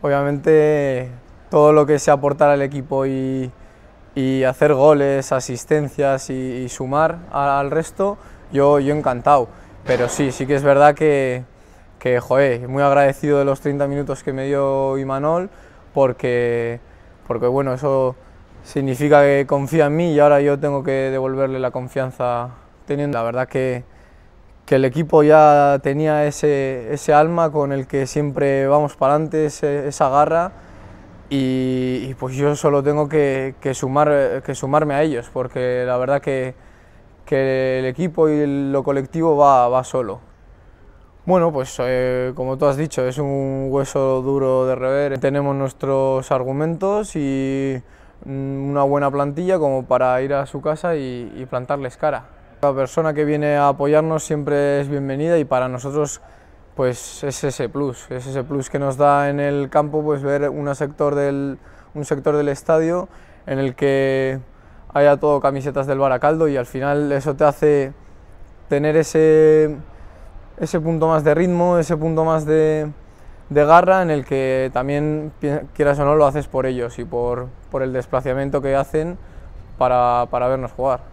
Obviamente todo lo que sea aportar al equipo y, hacer goles, asistencias y, sumar al resto, yo, yo, encantado. Pero sí, sí que es verdad que, muy agradecido de los 30 minutos que me dio Imanol, porque, porque bueno, eso significa que confía en mí y ahora yo tengo que devolverle la confianza teniendo. La verdad que, el equipo ya tenía ese, ese alma con el que siempre vamos para adelante, esa garra. Y, pues yo solo tengo que, sumar, que sumarme a ellos, porque la verdad que, que el equipo y lo colectivo va, va solo. Bueno, pues eh, como tú has dicho, es un hueso duro de rever. Tenemos nuestros argumentos y mm, una buena plantilla como para ir a su casa y, y plantarles cara. La persona que viene a apoyarnos siempre es bienvenida y para nosotros pues es ese plus, es ese plus que nos da en el campo pues ver sector del, un sector del estadio en el que haya todo camisetas del Baracaldo y al final eso te hace tener ese, ese punto más de ritmo, ese punto más de, garra en el que también, quieras o no, lo haces por ellos y por, por el desplazamiento que hacen para, para vernos jugar.